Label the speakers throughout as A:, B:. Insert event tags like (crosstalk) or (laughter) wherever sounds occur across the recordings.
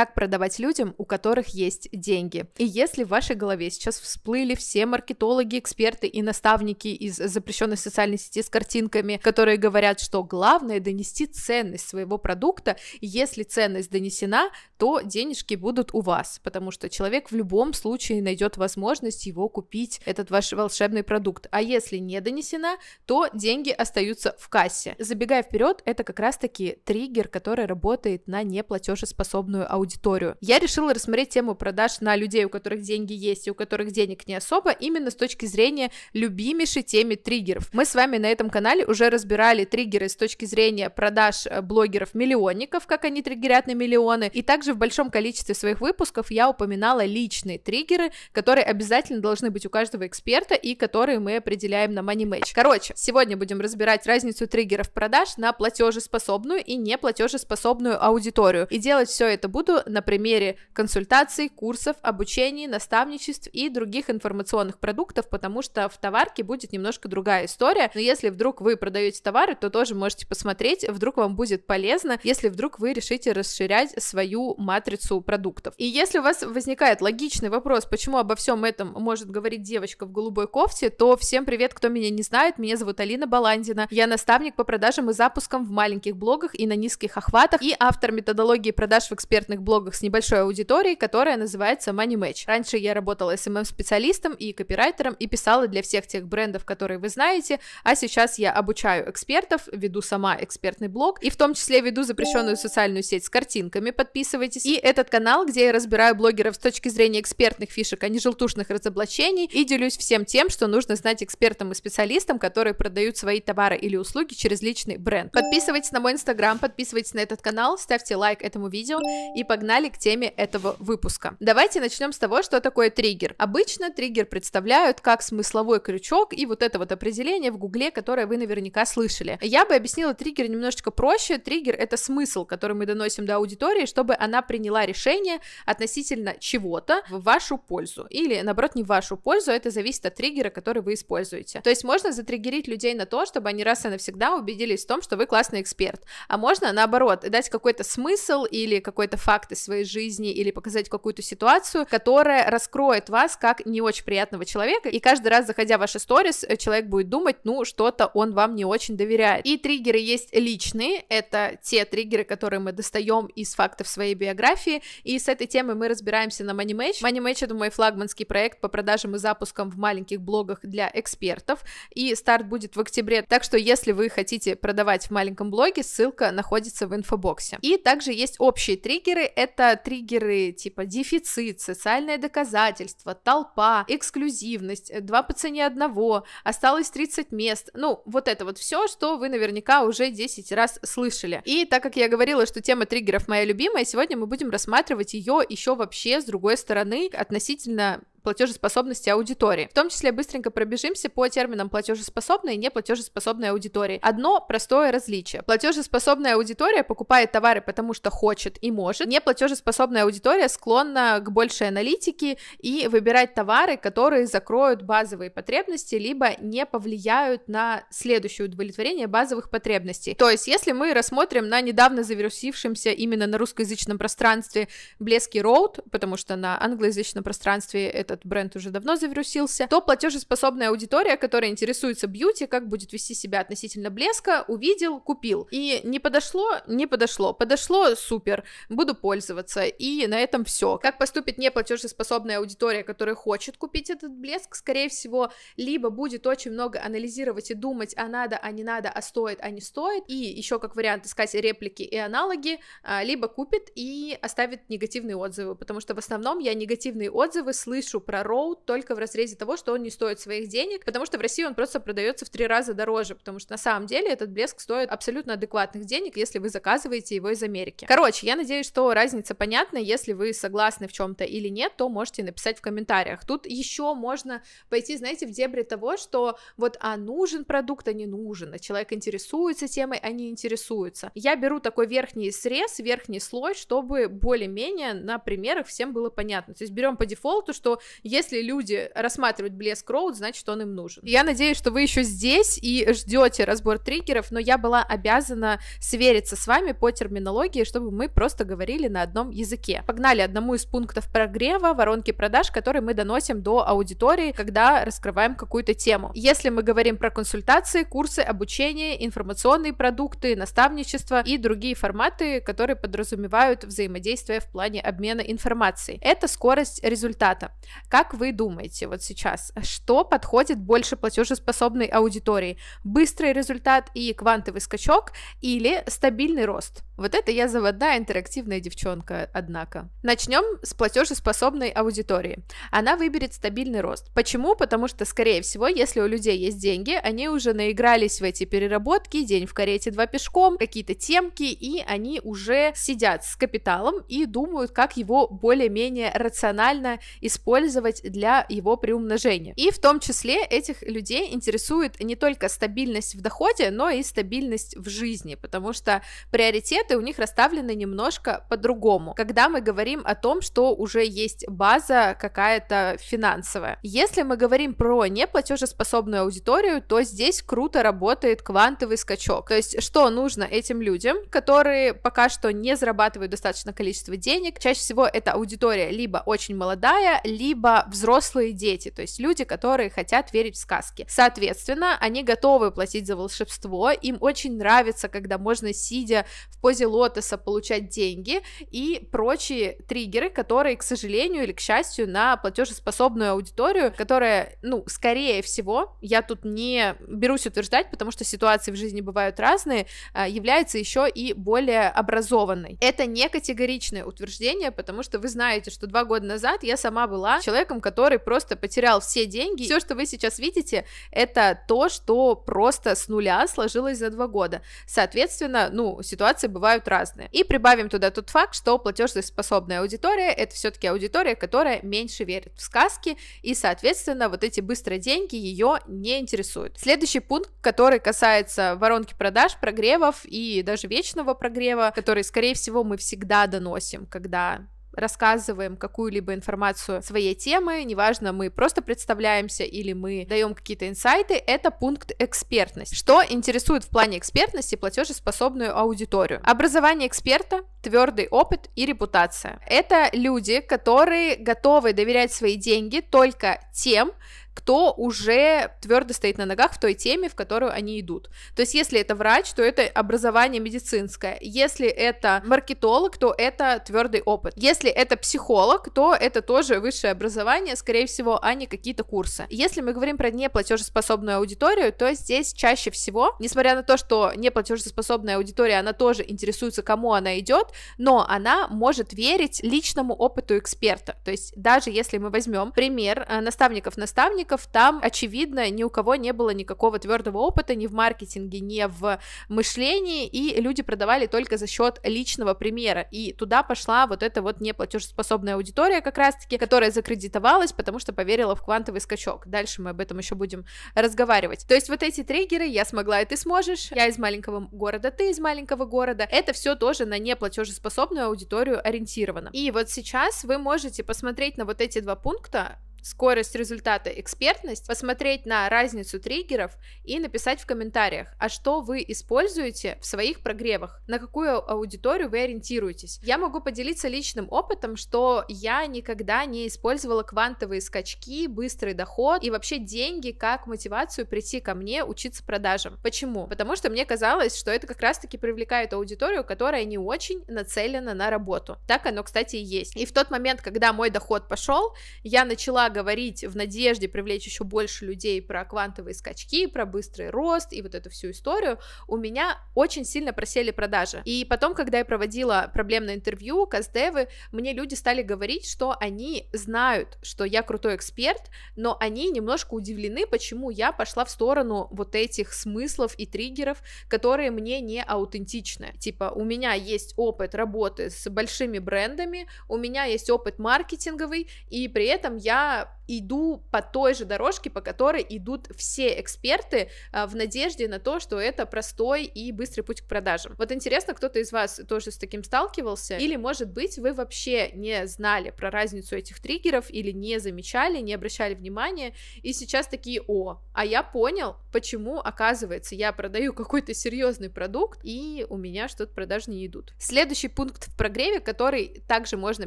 A: как продавать людям, у которых есть деньги. И если в вашей голове сейчас всплыли все маркетологи, эксперты и наставники из запрещенной социальной сети с картинками, которые говорят, что главное донести ценность своего продукта, если ценность донесена, то денежки будут у вас, потому что человек в любом случае найдет возможность его купить, этот ваш волшебный продукт. А если не донесена, то деньги остаются в кассе. Забегая вперед, это как раз-таки триггер, который работает на неплатежеспособную аудиторию аудиторию. Я решила рассмотреть тему продаж на людей, у которых деньги есть и у которых денег не особо, именно с точки зрения любимейшей темы триггеров. Мы с вами на этом канале уже разбирали триггеры с точки зрения продаж э, блогеров-миллионников, как они триггерят на миллионы, и также в большом количестве своих выпусков я упоминала личные триггеры, которые обязательно должны быть у каждого эксперта и которые мы определяем на Money Match. Короче, сегодня будем разбирать разницу триггеров продаж на платежеспособную и неплатежеспособную аудиторию. И делать все это буду на примере консультаций, курсов, обучений, наставничеств и других информационных продуктов, потому что в товарке будет немножко другая история. Но если вдруг вы продаете товары, то тоже можете посмотреть, вдруг вам будет полезно, если вдруг вы решите расширять свою матрицу продуктов. И если у вас возникает логичный вопрос, почему обо всем этом может говорить девочка в голубой кофте, то всем привет, кто меня не знает, меня зовут Алина Баландина, я наставник по продажам и запускам в маленьких блогах и на низких охватах и автор методологии продаж в экспертных популярных блогах с небольшой аудиторией, которая называется Money Match. Раньше я работала SMM-специалистом и копирайтером и писала для всех тех брендов, которые вы знаете, а сейчас я обучаю экспертов, веду сама экспертный блог и в том числе веду запрещенную социальную сеть с картинками, подписывайтесь. И этот канал, где я разбираю блогеров с точки зрения экспертных фишек, а не желтушных разоблачений и делюсь всем тем, что нужно знать экспертам и специалистам, которые продают свои товары или услуги через личный бренд. Подписывайтесь на мой инстаграм, подписывайтесь на этот канал, ставьте лайк этому видео и погнали к теме этого выпуска. Давайте начнем с того, что такое триггер. Обычно триггер представляют как смысловой крючок и вот это вот определение в гугле, которое вы наверняка слышали. Я бы объяснила триггер немножечко проще. Триггер — это смысл, который мы доносим до аудитории, чтобы она приняла решение относительно чего-то в вашу пользу. Или, наоборот, не в вашу пользу, а это зависит от триггера, который вы используете. То есть можно затриггерить людей на то, чтобы они раз и навсегда убедились в том, что вы классный эксперт. А можно, наоборот, дать какой-то смысл или какой-то факт факт из своей жизни или показать какую-то ситуацию, которая раскроет вас как не очень приятного человека, и каждый раз, заходя в ваши сторис, э, человек будет думать, ну, что-то он вам не очень доверяет. И триггеры есть личные, это те триггеры, которые мы достаем из фактов своей биографии, и с этой темой мы разбираемся на Money Match. это мой флагманский проект по продажам и запускам в маленьких блогах для экспертов, и старт будет в октябре, так что если вы хотите продавать в маленьком блоге, ссылка находится в инфобоксе. И также есть общие триггеры, это триггеры типа дефицит, социальное доказательство, толпа, эксклюзивность, э, два по цене одного, осталось 30 мест. Ну, вот это вот все, что вы наверняка уже 10 раз слышали. И так как я говорила, что тема триггеров моя любимая, сегодня мы будем рассматривать ее еще вообще с другой стороны относительно платежеспособности аудитории. В том числе быстренько пробежимся по терминам платежеспособной и неплатежеспособной аудитории. Одно простое различие. Платежеспособная аудитория покупает товары, потому что хочет и может. Неплатежеспособная аудитория склонна к большей аналитике и выбирать товары, которые закроют базовые потребности, либо не повлияют на следующее удовлетворение базовых потребностей. То есть, если мы рассмотрим на недавно завершившемся именно на русскоязычном пространстве Блески Роуд, потому что на англоязычном пространстве это этот бренд уже давно завирусился, то платежеспособная аудитория, которая интересуется бьюти, как будет вести себя относительно блеска, увидел, купил. И не подошло, не подошло. Подошло супер, буду пользоваться. И на этом все. Как поступит неплатежеспособная аудитория, которая хочет купить этот блеск, скорее всего, либо будет очень много анализировать и думать, а надо, а не надо, а стоит, а не стоит. И еще как вариант искать реплики и аналоги, а, либо купит и оставит негативные отзывы, потому что в основном я негативные отзывы слышу про роу только в разрезе того, что он не стоит своих денег, потому что в России он просто продается в три раза дороже, потому что на самом деле этот блеск стоит абсолютно адекватных денег, если вы заказываете его из Америки. Короче, я надеюсь, что разница понятна. Если вы согласны в чем-то или нет, то можете написать в комментариях. Тут еще можно пойти, знаете, в дебри того, что вот а нужен продукт, а не нужен, а человек интересуется темой, а не интересуется. Я беру такой верхний срез, верхний слой, чтобы более-менее на примерах всем было понятно. То есть берем по дефолту, что если люди рассматривают блеск Роуд, значит, он им нужен. Я надеюсь, что вы еще здесь и ждете разбор триггеров, но я была обязана свериться с вами по терминологии, чтобы мы просто говорили на одном языке. Погнали одному из пунктов прогрева воронки продаж, который мы доносим до аудитории, когда раскрываем какую-то тему. Если мы говорим про консультации, курсы, обучение, информационные продукты, наставничество и другие форматы, которые подразумевают взаимодействие в плане обмена информацией. Это скорость результата. Как вы думаете вот сейчас, что подходит больше платежеспособной аудитории? Быстрый результат и квантовый скачок или стабильный рост? Вот это я заводная интерактивная девчонка, однако. Начнем с платежеспособной аудитории. Она выберет стабильный рост. Почему? Потому что, скорее всего, если у людей есть деньги, они уже наигрались в эти переработки, день в карете, два пешком, какие-то темки, и они уже сидят с капиталом и думают, как его более-менее рационально использовать для его приумножения. И в том числе этих людей интересует не только стабильность в доходе, но и стабильность в жизни, потому что приоритет приоритеты у них расставлены немножко по-другому, когда мы говорим о том, что уже есть база какая-то финансовая. Если мы говорим про неплатежеспособную аудиторию, то здесь круто работает квантовый скачок. То есть, что нужно этим людям, которые пока что не зарабатывают достаточно количество денег, чаще всего эта аудитория либо очень молодая, либо взрослые дети, то есть люди, которые хотят верить в сказки. Соответственно, они готовы платить за волшебство, им очень нравится, когда можно сидя в позе позе лотоса получать деньги и прочие триггеры, которые, к сожалению или к счастью, на платежеспособную аудиторию, которая, ну, скорее всего, я тут не берусь утверждать, потому что ситуации в жизни бывают разные, а, является еще и более образованной. Это не категоричное утверждение, потому что вы знаете, что два года назад я сама была человеком, который просто потерял все деньги. Все, что вы сейчас видите, это то, что просто с нуля сложилось за два года. Соответственно, ну, ситуация бывает бывают разные. И прибавим туда тот факт, что платежеспособная аудитория — это все-таки аудитория, которая меньше верит в сказки, и, соответственно, вот эти быстрые деньги ее не интересуют. Следующий пункт, который касается воронки продаж, прогревов и даже вечного прогрева, который, скорее всего, мы всегда доносим, когда рассказываем какую-либо информацию своей темы, неважно, мы просто представляемся или мы даем какие-то инсайты, это пункт экспертность. Что интересует в плане экспертности платежеспособную аудиторию? Образование эксперта, твердый опыт и репутация. Это люди, которые готовы доверять свои деньги только тем, кто уже твердо стоит на ногах в той теме, в которую они идут. То есть, если это врач, то это образование медицинское. Если это маркетолог, то это твердый опыт. Если это психолог, то это тоже высшее образование, скорее всего, а не какие-то курсы. Если мы говорим про неплатежеспособную аудиторию, то здесь чаще всего, несмотря на то, что неплатежеспособная аудитория, она тоже интересуется, кому она идет, но она может верить личному опыту эксперта. То есть, даже если мы возьмем пример э, наставников-наставников, рынков, там, очевидно, ни у кого не было никакого твердого опыта ни в маркетинге, ни в мышлении, и люди продавали только за счет личного примера. И туда пошла вот эта вот неплатежеспособная аудитория как раз-таки, которая закредитовалась, потому что поверила в квантовый скачок. Дальше мы об этом еще будем разговаривать. То есть вот эти триггеры «я смогла, и ты сможешь», «я из маленького города, ты из маленького города», это все тоже на неплатежеспособную аудиторию ориентировано. И вот сейчас вы можете посмотреть на вот эти два пункта, скорость результата, экспертность, посмотреть на разницу триггеров и написать в комментариях, а что вы используете в своих прогревах, на какую аудиторию вы ориентируетесь. Я могу поделиться личным опытом, что я никогда не использовала квантовые скачки, быстрый доход и вообще деньги как мотивацию прийти ко мне учиться продажам. Почему? Потому что мне казалось, что это как раз-таки привлекает аудиторию, которая не очень нацелена на работу. Так оно, кстати, и есть. И в тот момент, когда мой доход пошел, я начала говорить в надежде привлечь еще больше людей про квантовые скачки, про быстрый рост и вот эту всю историю, у меня очень сильно просели продажи. И потом, когда я проводила проблемное интервью, каздевы, мне люди стали говорить, что они знают, что я крутой эксперт, но они немножко удивлены, почему я пошла в сторону вот этих смыслов и триггеров, которые мне не аутентичны. Типа, у меня есть опыт работы с большими брендами, у меня есть опыт маркетинговый, и при этом я иду по той же дорожке, по которой идут все эксперты а, в надежде на то, что это простой и быстрый путь к продажам. Вот интересно, кто-то из вас тоже с таким сталкивался, или, может быть, вы вообще не знали про разницу этих триггеров, или не замечали, не обращали внимания, и сейчас такие, о, а я понял, почему, оказывается, я продаю какой-то серьезный продукт, и у меня что-то продажи не идут. Следующий пункт в прогреве, который также можно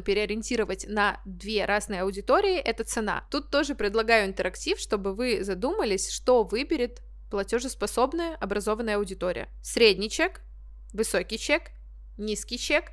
A: переориентировать на две разные аудитории, это цена цена. Тут тоже предлагаю интерактив, чтобы вы задумались, что выберет платежеспособная образованная аудитория. Средний чек, высокий чек, низкий чек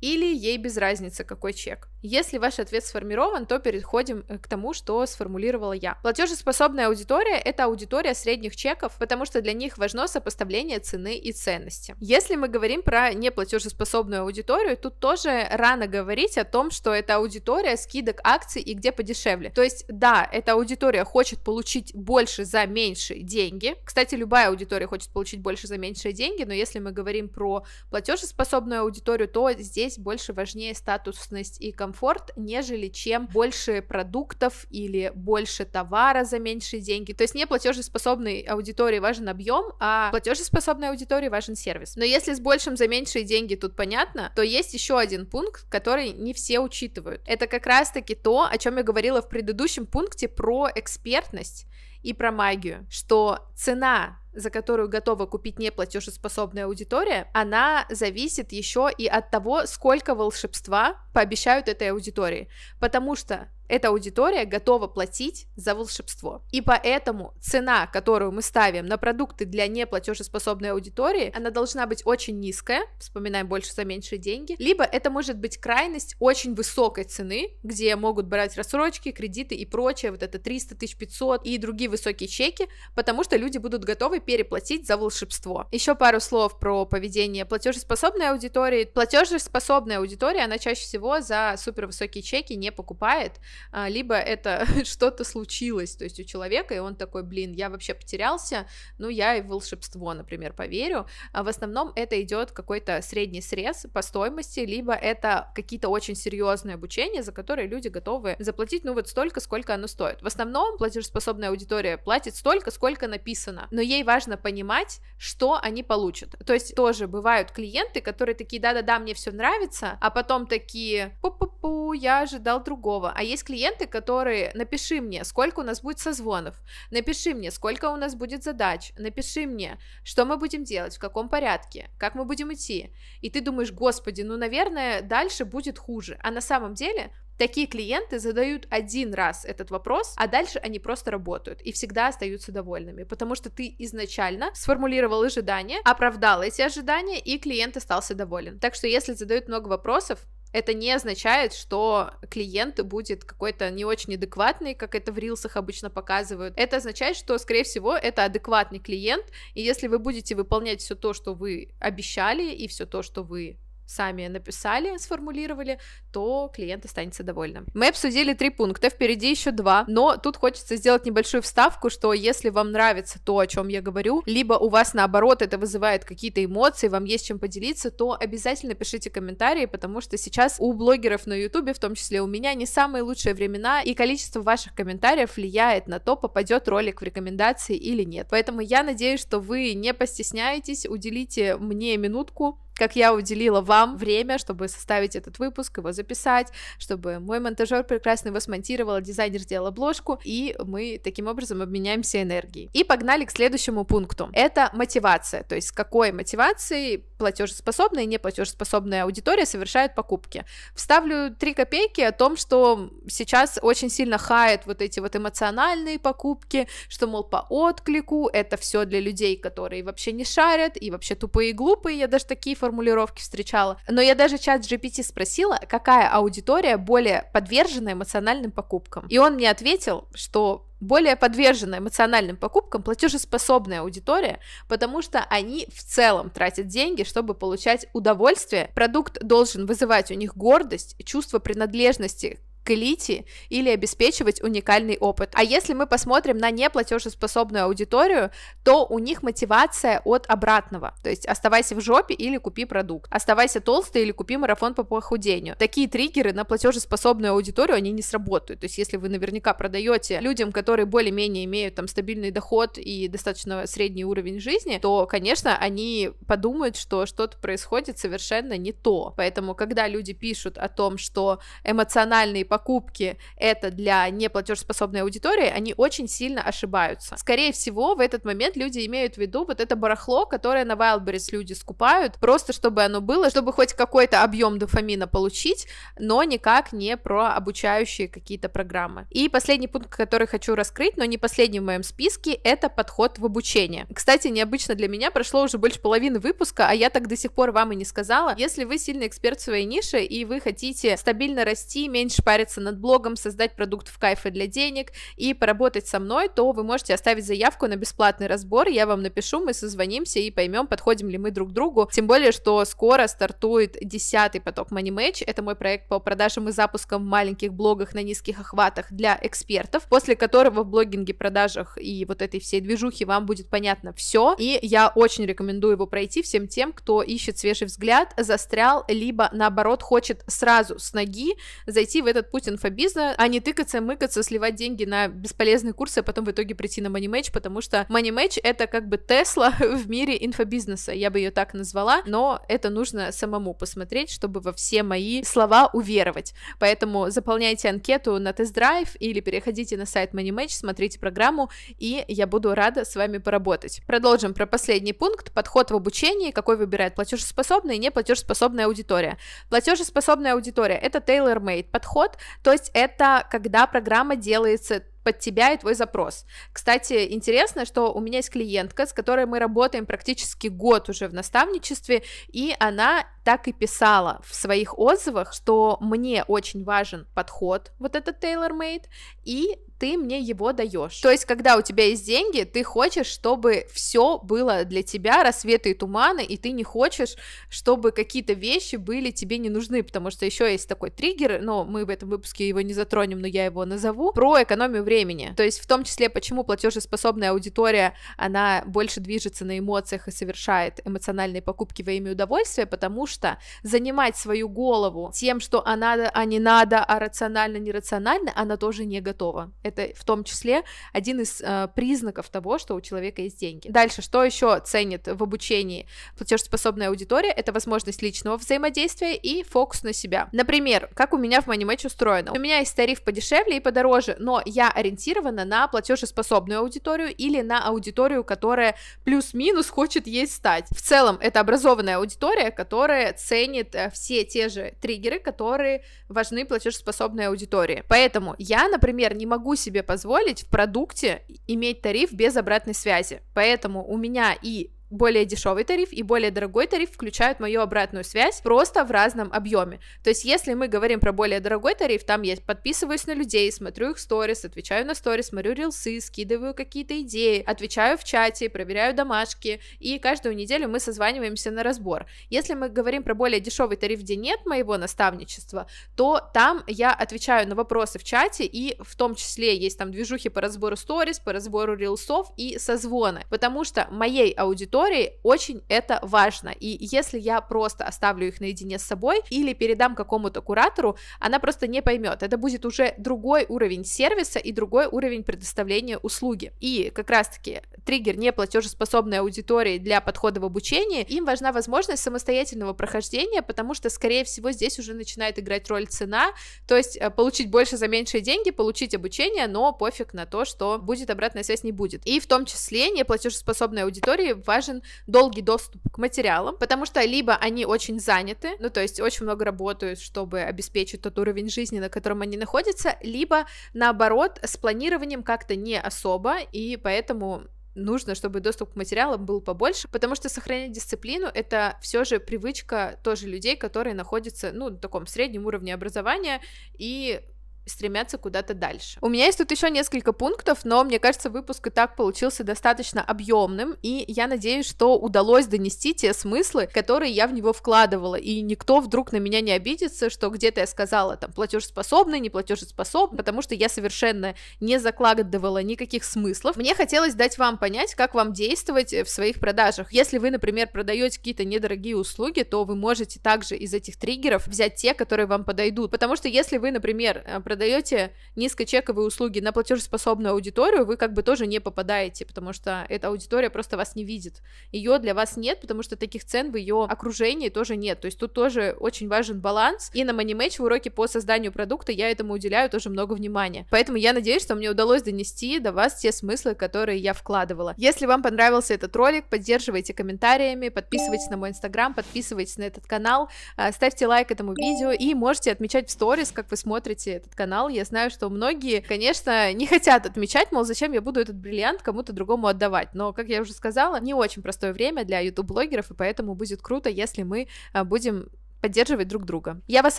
A: или ей без разницы какой чек. Если ваш ответ сформирован, то переходим э, к тому, что сформулировала я. Платежеспособная аудитория – это аудитория средних чеков, потому что для них важно сопоставление цены и ценности. Если мы говорим про неплатежеспособную аудиторию, тут тоже рано говорить о том, что это аудитория скидок акций и где подешевле. То есть, да, эта аудитория хочет получить больше за меньшие деньги. Кстати, любая аудитория хочет получить больше за меньшие деньги, но если мы говорим про платежеспособную аудиторию, то здесь больше важнее статусность и комфорт комфорт, нежели чем больше продуктов или больше товара за меньшие деньги. То есть не платежеспособной аудитории важен объем, а платежеспособной аудитории важен сервис. Но если с большим за меньшие деньги тут понятно, то есть еще один пункт, который не все учитывают. Это как раз-таки то, о чем я говорила в предыдущем пункте про экспертность и про магию, что цена за которую готова купить неплатежеспособная аудитория, она зависит еще и от того, сколько волшебства пообещают этой аудитории. Потому что эта аудитория готова платить за волшебство. И поэтому цена, которую мы ставим на продукты для неплатежеспособной аудитории, она должна быть очень низкая, вспоминаем больше за меньшие деньги, либо это может быть крайность очень высокой цены, где могут брать рассрочки, кредиты и прочее, вот это 300 тысяч 500 и другие высокие чеки, потому что люди будут готовы переплатить за волшебство. Еще пару слов про поведение платежеспособной аудитории. Платежеспособная аудитория, она чаще всего за супервысокие чеки не покупает, а, либо это (laughs) что-то случилось, то есть у человека, и он такой, блин, я вообще потерялся, ну, я и в волшебство, например, поверю. А в основном это идет какой-то средний срез по стоимости, либо это какие-то очень серьезные обучения, за которые люди готовы заплатить, ну, вот столько, сколько оно стоит. В основном платежеспособная аудитория платит столько, сколько написано, но ей важно понимать, что они получат. То есть тоже бывают клиенты, которые такие, да-да-да, мне все нравится, а потом такие, пу-пу-пу, я ожидал другого. А есть есть клиенты, которые напиши мне, сколько у нас будет созвонов, напиши мне, сколько у нас будет задач, напиши мне, что мы будем делать, в каком порядке, как мы будем идти. И ты думаешь, господи, ну, наверное, дальше будет хуже. А на самом деле Такие клиенты задают один раз этот вопрос, а дальше они просто работают и всегда остаются довольными, потому что ты изначально сформулировал ожидания, оправдал эти ожидания, и клиент остался доволен. Так что если задают много вопросов, это не означает, что клиент будет какой-то не очень адекватный, как это в рилсах обычно показывают. Это означает, что, скорее всего, это адекватный клиент, и если вы будете выполнять все то, что вы обещали, и все то, что вы сами написали, сформулировали, то клиент останется довольным. Мы обсудили три пункта, впереди еще два, но тут хочется сделать небольшую вставку, что если вам нравится то, о чем я говорю, либо у вас наоборот это вызывает какие-то эмоции, вам есть чем поделиться, то обязательно пишите комментарии, потому что сейчас у блогеров на ютубе, в том числе у меня, не самые лучшие времена, и количество ваших комментариев влияет на то, попадет ролик в рекомендации или нет. Поэтому я надеюсь, что вы не постесняетесь, уделите мне минутку, как я уделила вам время, чтобы составить этот выпуск, его записать, чтобы мой монтажер прекрасно его смонтировал, а дизайнер сделал обложку, и мы таким образом обменяемся энергией. И погнали к следующему пункту. Это мотивация, то есть с какой мотивацией платежеспособная и неплатежеспособная аудитория совершает покупки. Вставлю три копейки о том, что сейчас очень сильно хает вот эти вот эмоциональные покупки, что, мол, по отклику, это все для людей, которые вообще не шарят и вообще тупые и глупые, я даже такие формулировки встречала. Но я даже чат GPT спросила, какая аудитория более подвержена эмоциональным покупкам. И он мне ответил, что более подвержена эмоциональным покупкам платежеспособная аудитория, потому что они в целом тратят деньги, чтобы получать удовольствие. Продукт должен вызывать у них гордость, чувство принадлежности к или обеспечивать уникальный опыт. А если мы посмотрим на неплатежеспособную аудиторию, то у них мотивация от обратного, то есть оставайся в жопе или купи продукт, оставайся толстый или купи марафон по похудению. Такие триггеры на платежеспособную аудиторию, они не сработают, то есть если вы наверняка продаете людям, которые более-менее имеют там стабильный доход и достаточно средний уровень жизни, то, конечно, они подумают, что что-то происходит совершенно не то. Поэтому, когда люди пишут о том, что эмоциональные покупки это для неплатежеспособной аудитории, они очень сильно ошибаются. Скорее всего, в этот момент люди имеют в виду вот это барахло, которое на Wildberries люди скупают, просто чтобы оно было, чтобы хоть какой-то объем дофамина получить, но никак не про обучающие какие-то программы. И последний пункт, который хочу раскрыть, но не последний в моем списке, это подход в обучение. Кстати, необычно для меня прошло уже больше половины выпуска, а я так до сих пор вам и не сказала. Если вы сильный эксперт в своей нише и вы хотите стабильно расти, меньше парить попариться над блогом, создать продукт в кайф и для денег и поработать со мной, то вы можете оставить заявку на бесплатный разбор, я вам напишу, мы созвонимся и поймем, подходим ли мы друг к другу, тем более, что скоро стартует десятый поток Money Match, это мой проект по продажам и запускам в маленьких блогах на низких охватах для экспертов, после которого в блогинге, продажах и вот этой всей движухи вам будет понятно все, и я очень рекомендую его пройти всем тем, кто ищет свежий взгляд, застрял, либо наоборот хочет сразу с ноги зайти в этот путь инфобиза, а не тыкаться, мыкаться, сливать деньги на бесполезные курсы, а потом в итоге прийти на Money Match, потому что Money Match это как бы Тесла (laughs) в мире инфобизнеса, я бы ее так назвала, но это нужно самому посмотреть, чтобы во все мои слова уверовать. Поэтому заполняйте анкету на тест-драйв или переходите на сайт Money Match, смотрите программу, и я буду рада с вами поработать. Продолжим про последний пункт, подход в обучении, какой выбирает платежеспособная и неплатежеспособная аудитория. Платежеспособная аудитория — это tailor-made подход, то есть это когда программа делается под тебя и твой запрос. Кстати, интересно, что у меня есть клиентка, с которой мы работаем практически год уже в наставничестве, и она так и писала в своих отзывах, что мне очень важен подход, вот этот tailor-made, и ты мне его даешь. То есть, когда у тебя есть деньги, ты хочешь, чтобы все было для тебя рассветы и туманы, и ты не хочешь, чтобы какие-то вещи были тебе не нужны, потому что еще есть такой триггер, но мы в этом выпуске его не затронем, но я его назову, про экономию времени времени. То есть в том числе, почему платежеспособная аудитория, она больше движется на эмоциях и совершает эмоциональные покупки во имя удовольствия, потому что занимать свою голову тем, что а надо, а не надо, а рационально, нерационально, она тоже не готова. Это в том числе один из э, признаков того, что у человека есть деньги. Дальше, что еще ценит в обучении платежеспособная аудитория, это возможность личного взаимодействия и фокус на себя. Например, как у меня в MoneyMatch устроено. У меня есть тариф подешевле и подороже, но я ориентирована на платежеспособную аудиторию или на аудиторию, которая плюс-минус хочет ей стать. В целом, это образованная аудитория, которая ценит э, все те же триггеры, которые важны платежеспособной аудитории. Поэтому я, например, не могу себе позволить в продукте иметь тариф без обратной связи. Поэтому у меня и более дешевый тариф и более дорогой тариф включают мою обратную связь просто в разном объеме. То есть, если мы говорим про более дорогой тариф, там я подписываюсь на людей, смотрю их сторис, отвечаю на сторис, смотрю рилсы, скидываю какие-то идеи, отвечаю в чате, проверяю домашки, и каждую неделю мы созваниваемся на разбор. Если мы говорим про более дешевый тариф, где нет моего наставничества, то там я отвечаю на вопросы в чате, и в том числе есть там движухи по разбору сторис, по разбору рилсов и созвоны, потому что моей аудитории историй, очень это важно. И если я просто оставлю их наедине с собой или передам какому-то куратору, она просто не поймет. Это будет уже другой уровень сервиса и другой уровень предоставления услуги. И как раз-таки триггер неплатежеспособной аудитории для подхода в обучение, им важна возможность самостоятельного прохождения, потому что, скорее всего, здесь уже начинает играть роль цена, то есть э, получить больше за меньшие деньги, получить обучение, но пофиг на то, что будет обратная связь, не будет. И в том числе неплатежеспособной аудитории важен важен долгий доступ к материалам, потому что либо они очень заняты, ну то есть очень много работают, чтобы обеспечить тот уровень жизни, на котором они находятся, либо наоборот с планированием как-то не особо, и поэтому нужно, чтобы доступ к материалам был побольше, потому что сохранять дисциплину — это все же привычка тоже людей, которые находятся, ну, на таком среднем уровне образования и стремятся куда-то дальше. У меня есть тут еще несколько пунктов, но мне кажется, выпуск и так получился достаточно объемным, и я надеюсь, что удалось донести те смыслы, которые я в него вкладывала, и никто вдруг на меня не обидится, что где-то я сказала там платежеспособный, не платежеспособный, потому что я совершенно не закладывала никаких смыслов. Мне хотелось дать вам понять, как вам действовать э, в своих продажах. Если вы, например, продаете какие-то недорогие услуги, то вы можете также из этих триггеров взять те, которые вам подойдут, потому что если вы, например, э, продаете низкочековые услуги на платежеспособную аудиторию, вы как бы тоже не попадаете, потому что эта аудитория просто вас не видит. Ее для вас нет, потому что таких цен в ее окружении тоже нет. То есть тут тоже очень важен баланс. И на Money в уроке по созданию продукта я этому уделяю тоже много внимания. Поэтому я надеюсь, что мне удалось донести до вас те смыслы, которые я вкладывала. Если вам понравился этот ролик, поддерживайте комментариями, подписывайтесь на мой инстаграм, подписывайтесь на этот канал, э, ставьте лайк этому видео и можете отмечать в сторис, как вы смотрите этот канал канал, я знаю, что многие, конечно, не хотят отмечать, мол, зачем я буду этот бриллиант кому-то другому отдавать. Но, как я уже сказала, не очень простое время для YouTube-блогеров, и поэтому будет круто, если мы а, будем поддерживать друг друга. Я вас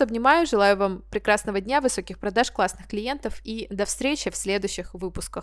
A: обнимаю, желаю вам прекрасного дня, высоких продаж, классных клиентов и до встречи в следующих выпусках.